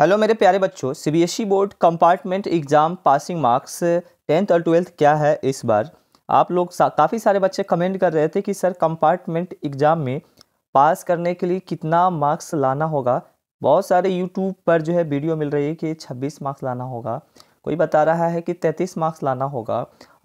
hello मेरे प्यारे बच्चों CBSE board compartment exam passing marks tenth और ट्वेल्थ क्या है इस बार आप लोग सा, काफ़ी सारे बच्चे कमेंट कर रहे थे कि सर कंपार्टमेंट एग्ज़ाम में पास करने के लिए कितना मार्क्स लाना होगा बहुत सारे यूट्यूब पर जो है वीडियो मिल रही है कि 26 मार्क्स लाना होगा कोई बता रहा है कि 33 मार्क्स लाना होगा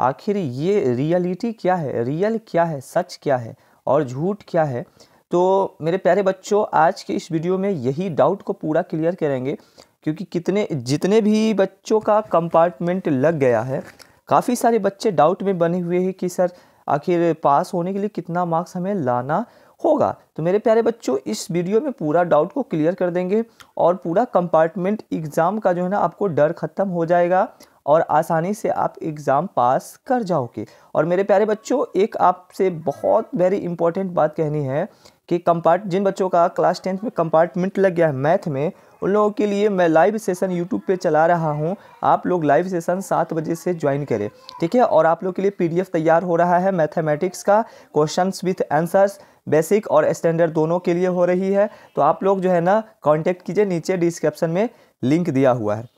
आखिर ये रियलिटी क्या है रियल क्या है सच क्या है और झूठ क्या है तो मेरे प्यारे बच्चों आज के इस वीडियो में यही डाउट को पूरा क्लियर करेंगे क्योंकि कितने जितने भी बच्चों का कंपार्टमेंट लग गया है काफ़ी सारे बच्चे डाउट में बने हुए हैं कि सर आखिर पास होने के लिए कितना मार्क्स हमें लाना होगा तो मेरे प्यारे बच्चों इस वीडियो में पूरा डाउट को क्लियर कर देंगे और पूरा कंपार्टमेंट एग्ज़ाम का जो है ना आपको डर ख़त्म हो जाएगा और आसानी से आप एग्ज़ाम पास कर जाओगे और मेरे प्यारे बच्चों एक आपसे बहुत वेरी इंपॉर्टेंट बात कहनी है कि कंपार्ट जिन बच्चों का क्लास टेंथ में कंपार्टमेंट लग गया है मैथ में उन लोगों के लिए मैं लाइव सेशन यूट्यूब पे चला रहा हूँ आप लोग लाइव सेशन सात बजे से ज्वाइन करें ठीक है और आप लोग के लिए पीडीएफ तैयार हो रहा है मैथमेटिक्स का क्वेश्चंस विथ आंसर्स बेसिक और स्टैंडर्ड दोनों के लिए हो रही है तो आप लोग जो है ना कॉन्टैक्ट कीजिए नीचे डिस्क्रिप्सन में लिंक दिया हुआ है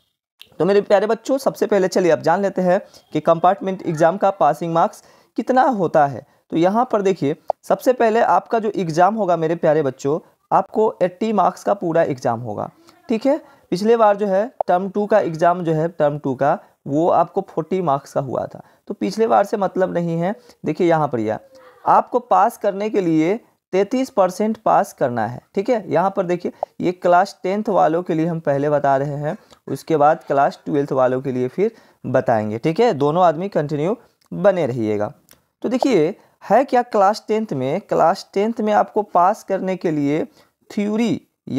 तो मेरे प्यारे बच्चों सबसे पहले चलिए आप जान लेते हैं कि कंपार्टमेंट एग्ज़ाम का पासिंग मार्क्स कितना होता है तो यहाँ पर देखिए सबसे पहले आपका जो एग्ज़ाम होगा मेरे प्यारे बच्चों आपको 80 मार्क्स का पूरा एग्ज़ाम होगा ठीक है पिछले बार जो है टर्म टू का एग्ज़ाम जो है टर्म टू का वो आपको 40 मार्क्स का हुआ था तो पिछले बार से मतलब नहीं है देखिए यहाँ पर यह आपको पास करने के लिए तैंतीस परसेंट पास करना है ठीक है यहाँ पर देखिए ये क्लास टेंथ वालों के लिए हम पहले बता रहे हैं उसके बाद क्लास ट्वेल्थ वालों के लिए फिर बताएंगे ठीक है दोनों आदमी कंटिन्यू बने रहिएगा तो देखिए है क्या क्लास टेंथ में क्लास टेंथ में आपको पास करने के लिए थ्यूरी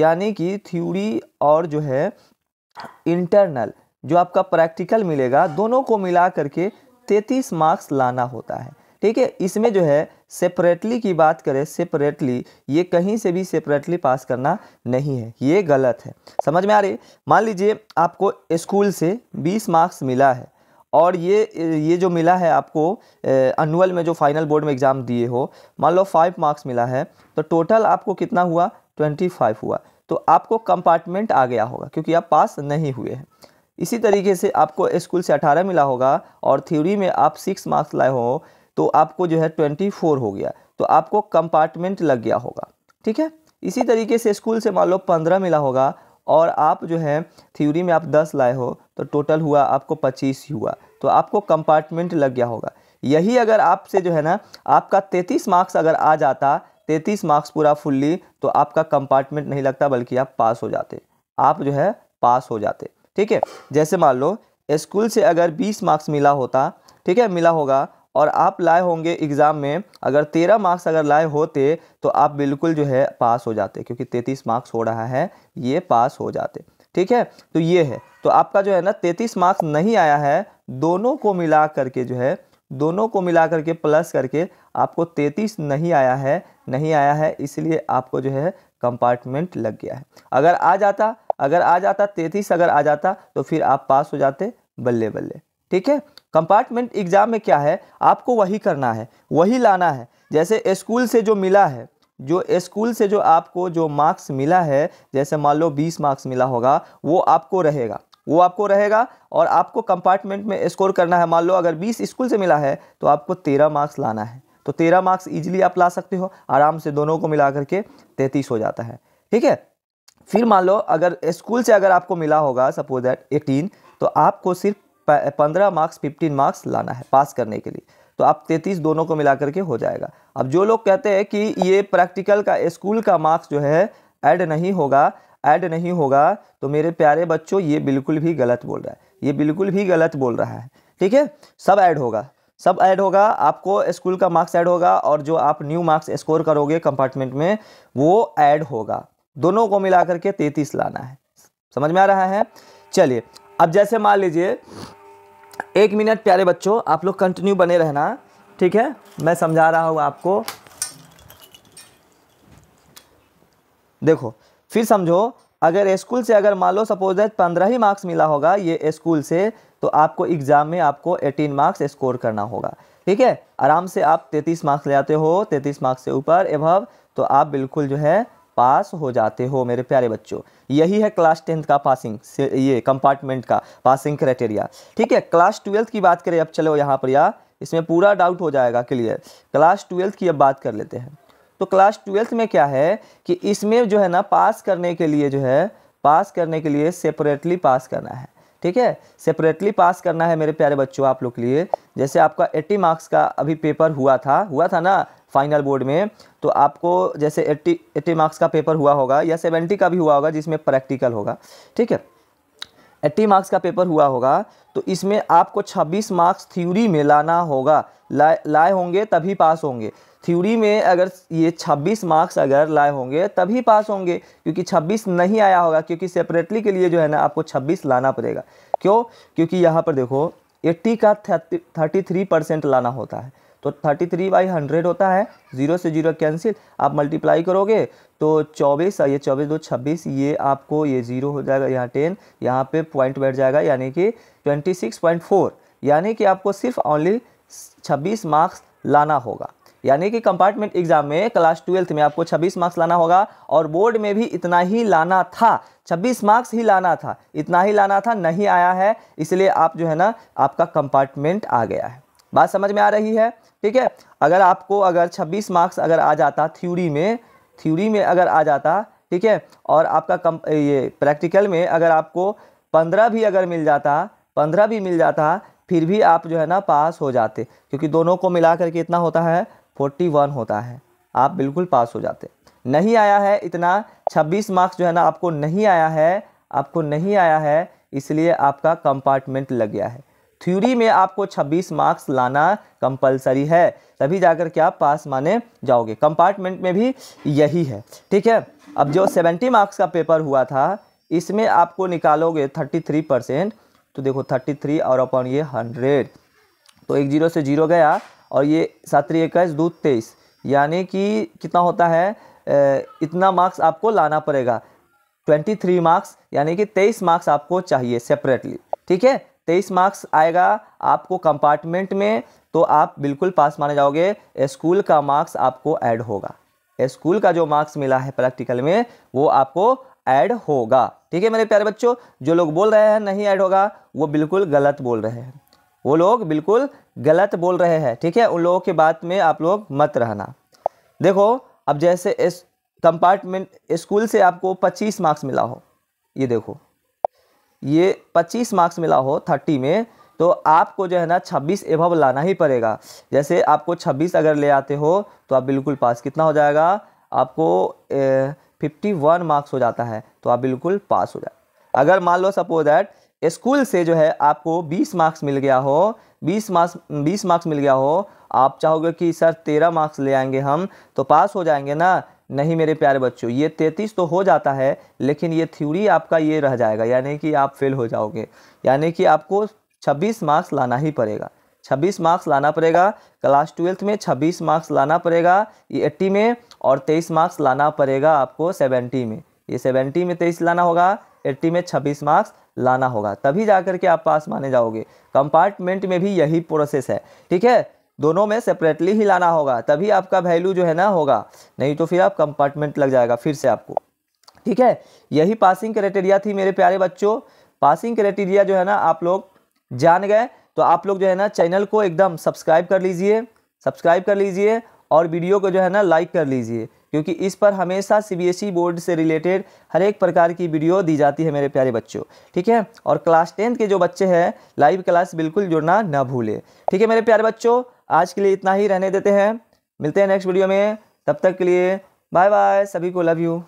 यानी कि थ्यूरी और जो है इंटरनल जो आपका प्रैक्टिकल मिलेगा दोनों को मिला करके तैंतीस मार्क्स लाना होता है ठीक है इसमें जो है सेपरेटली की बात करें सेपरेटली ये कहीं से भी सेपरेटली पास करना नहीं है ये गलत है समझ में आ रही मान लीजिए आपको स्कूल से 20 मार्क्स मिला है और ये ये जो मिला है आपको अनुअल में जो फाइनल बोर्ड में एग्ज़ाम दिए हो मान लो फाइव मार्क्स मिला है तो टोटल आपको कितना हुआ ट्वेंटी फाइव हुआ तो आपको कंपार्टमेंट आ गया होगा क्योंकि आप पास नहीं हुए हैं इसी तरीके से आपको स्कूल से अठारह मिला होगा और थ्योरी में आप सिक्स मार्क्स लाए हो तो आपको जो है ट्वेंटी फोर हो गया तो आपको कंपार्टमेंट लग गया होगा ठीक है इसी तरीके से स्कूल से मान लो पंद्रह मिला होगा और आप जो है थ्योरी में आप दस लाए हो तो टोटल हुआ आपको पच्चीस ही हुआ तो आपको कंपार्टमेंट लग गया होगा यही अगर आपसे जो है ना आपका तैंतीस मार्क्स अगर आ जाता तैंतीस मार्क्स पूरा फुल्ली तो आपका कंपार्टमेंट नहीं लगता बल्कि आप पास हो जाते आप जो है पास हो जाते ठीक है जैसे मान लो स्कूल से अगर बीस मार्क्स मिला होता ठीक है मिला होगा और आप लाए होंगे एग्ज़ाम में अगर तेरह मार्क्स अगर लाए होते तो आप बिल्कुल जो है पास हो जाते क्योंकि तैंतीस मार्क्स हो रहा है ये पास हो जाते ठीक है तो ये है तो आपका जो है ना तैंतीस मार्क्स नहीं आया है दोनों को मिला करके जो है दोनों को मिला करके प्लस करके आपको तैंतीस नहीं आया है नहीं आया है इसलिए आपको जो है कंपार्टमेंट लग गया है अगर आ जाता अगर आ जाता तैंतीस अगर आ जाता तो फिर आप पास हो जाते बल्ले बल्ले ठीक है कंपार्टमेंट एग्ज़ाम में क्या है आपको वही करना है वही लाना है जैसे स्कूल से जो मिला है जो स्कूल से जो आपको जो मार्क्स मिला है जैसे मान लो बीस मार्क्स मिला होगा वो आपको रहेगा वो आपको रहेगा और आपको कंपार्टमेंट में स्कोर करना है मान लो अगर बीस स्कूल से मिला है तो आपको तेरह मार्क्स लाना है तो तेरह मार्क्स इजीली आप ला सकते हो आराम से दोनों को मिला करके तैंतीस हो जाता है ठीक है फिर मान लो अगर स्कूल से अगर आपको मिला होगा सपोज दैट एटीन तो आपको सिर्फ पंद्रह मार्क्स फिफ्टीन मार्क्स लाना है पास करने के लिए तो आप तैंतीस दोनों को मिला करके हो जाएगा अब जो लोग कहते हैं कि ये प्रैक्टिकल का स्कूल का मार्क्स जो है ऐड नहीं होगा ऐड नहीं होगा तो मेरे प्यारे बच्चों ये बिल्कुल भी गलत बोल रहा है ये बिल्कुल भी गलत बोल रहा है ठीक है सब ऐड होगा सब ऐड होगा आपको स्कूल का मार्क्स ऐड होगा और जो आप न्यू मार्क्स स्कोर करोगे कंपार्टमेंट में वो ऐड होगा दोनों को मिला करके तैंतीस लाना है समझ में आ रहा है चलिए अब जैसे मान लीजिए एक मिनट प्यारे बच्चों आप लोग कंटिन्यू बने रहना ठीक है मैं समझा रहा हूँ आपको देखो फिर समझो अगर स्कूल से अगर मान लो सपोज है पंद्रह ही मार्क्स मिला होगा ये स्कूल से तो आपको एग्ज़ाम में आपको एटीन मार्क्स स्कोर करना होगा ठीक है आराम से आप तैतीस मार्क्स ले आते हो तैतीस मार्क्स से ऊपर एभव तो आप बिल्कुल जो है पास हो जाते हो मेरे प्यारे बच्चों यही है क्लास टेंथ का पासिंग से ये कंपार्टमेंट का पासिंग क्राइटेरिया ठीक है क्लास ट्वेल्थ की बात करें अब चलो यहाँ पर या इसमें पूरा डाउट हो जाएगा क्लियर क्लास ट्वेल्थ की अब बात कर लेते हैं तो क्लास ट्वेल्थ में क्या है कि इसमें जो है ना पास करने के लिए जो है पास करने के लिए सेपरेटली पास करना है ठीक है सेपरेटली पास करना है मेरे प्यारे बच्चों आप लोग के लिए जैसे आपका एट्टी मार्क्स का अभी पेपर हुआ था हुआ था ना फाइनल बोर्ड में तो आपको जैसे 80 80 मार्क्स का पेपर हुआ होगा या 70 का भी हुआ होगा जिसमें प्रैक्टिकल होगा ठीक है 80 मार्क्स का पेपर हुआ होगा तो इसमें आपको 26 मार्क्स थ्योरी में लाना होगा लाए लाए होंगे तभी पास होंगे थ्योरी में अगर ये 26 मार्क्स अगर लाए होंगे तभी पास होंगे क्योंकि 26 नहीं आया होगा क्योंकि सेपरेटली के लिए जो है ना आपको 26 लाना पड़ेगा क्यों क्योंकि यहाँ पर देखो 80 का 33 परसेंट लाना होता है तो थर्टी थ्री बाई हंड्रेड होता है ज़ीरो से ज़ीरो कैंसिल आप मल्टीप्लाई करोगे तो चौबीस ये चौबीस दो छब्बीस ये आपको ये ज़ीरो हो जाएगा यहाँ टेन यहाँ पे पॉइंट बैठ जाएगा यानी कि ट्वेंटी सिक्स पॉइंट फोर यानी कि आपको सिर्फ ओनली छब्बीस मार्क्स लाना होगा यानी कि कंपार्टमेंट एग्जाम में क्लास ट्वेल्थ में आपको 26 मार्क्स लाना होगा और बोर्ड में भी इतना ही लाना था 26 मार्क्स ही लाना था इतना ही लाना था नहीं आया है इसलिए आप जो है ना आपका कंपार्टमेंट आ गया है बात समझ में आ रही है ठीक है अगर आपको अगर 26 मार्क्स अगर आ जाता थ्यूरी में थ्यूरी में अगर आ जाता ठीक है और आपका कम ये प्रैक्टिकल में अगर आपको पंद्रह भी अगर मिल जाता पंद्रह भी मिल जाता फिर भी आप जो है ना पास हो जाते क्योंकि दोनों को मिला करके इतना होता है फोर्टी वन होता है आप बिल्कुल पास हो जाते नहीं आया है इतना छब्बीस मार्क्स जो है ना आपको नहीं आया है आपको नहीं आया है इसलिए आपका कंपार्टमेंट लग गया है थ्योरी में आपको 26 मार्क्स लाना कंपलसरी है तभी जाकर के आप पास माने जाओगे कंपार्टमेंट में भी यही है ठीक है अब जो 70 मार्क्स का पेपर हुआ था इसमें आपको निकालोगे 33 परसेंट तो देखो 33 और अपॉन ये 100 तो एक जीरो से जीरो गया और ये सत्र इक्कीस दो तेईस यानी कि कितना होता है इतना मार्क्स आपको लाना पड़ेगा 23 मार्क्स यानी कि 23 मार्क्स आपको चाहिए सेपरेटली ठीक है तेईस मार्क्स आएगा आपको कंपार्टमेंट में तो आप बिल्कुल पास माने जाओगे स्कूल का मार्क्स आपको ऐड होगा स्कूल का जो मार्क्स मिला है प्रैक्टिकल में वो आपको ऐड होगा ठीक है मेरे प्यारे बच्चों जो लोग बोल रहे हैं नहीं ऐड होगा वो बिल्कुल गलत बोल रहे हैं वो लोग बिल्कुल गलत बोल रहे हैं ठीक है उन लोगों के बात में आप लोग मत रहना देखो अब जैसे इस कंपार्टमेंट स्कूल से आपको 25 मार्क्स मिला हो ये देखो ये 25 मार्क्स मिला हो 30 में तो आपको जो है ना 26 एभव लाना ही पड़ेगा जैसे आपको 26 अगर ले आते हो तो आप बिल्कुल पास कितना हो जाएगा आपको फिफ्टी वन मार्क्स हो जाता है तो आप बिल्कुल पास हो जाए अगर मान लो सपोज दैट स्कूल से जो है आपको 20 मार्क्स मिल गया हो 20 मार्क्स 20 मार्क्स मिल गया हो आप चाहोगे कि सर 13 मार्क्स ले आएंगे हम तो पास हो जाएंगे ना नहीं मेरे प्यारे बच्चों ये तैंतीस तो हो जाता है लेकिन ये थ्योरी आपका ये रह जाएगा यानी कि आप फेल हो जाओगे यानी कि आपको छब्बीस मार्क्स लाना ही पड़ेगा छब्बीस मार्क्स लाना पड़ेगा क्लास ट्वेल्थ में छब्बीस मार्क्स लाना पड़ेगा ये एट्टी में और तेईस मार्क्स लाना पड़ेगा आपको सेवेंटी में ये सेवेंटी में तेईस लाना होगा एट्टी में छब्बीस मार्क्स लाना होगा तभी जा करके के आप पास माने जाओगे कंपार्टमेंट में भी यही प्रोसेस है ठीक है दोनों में सेपरेटली ही लाना होगा तभी आपका वैल्यू जो है ना होगा नहीं तो फिर आप कंपार्टमेंट लग जाएगा फिर से आपको ठीक है यही पासिंग क्राइटेरिया थी मेरे प्यारे बच्चों पासिंग क्राइटेरिया जो है ना आप लोग जान गए तो आप लोग जो है ना चैनल को एकदम सब्सक्राइब कर लीजिए सब्सक्राइब कर लीजिए और वीडियो को जो है ना लाइक कर लीजिए क्योंकि इस पर हमेशा सी बोर्ड e से रिलेटेड हर एक प्रकार की वीडियो दी जाती है मेरे प्यारे बच्चों ठीक है और क्लास टेंथ के जो बच्चे हैं लाइव क्लास बिल्कुल जुड़ना ना भूलें ठीक है मेरे प्यारे बच्चों आज के लिए इतना ही रहने देते हैं मिलते हैं नेक्स्ट वीडियो में तब तक के लिए बाय बाय सभी को लव यू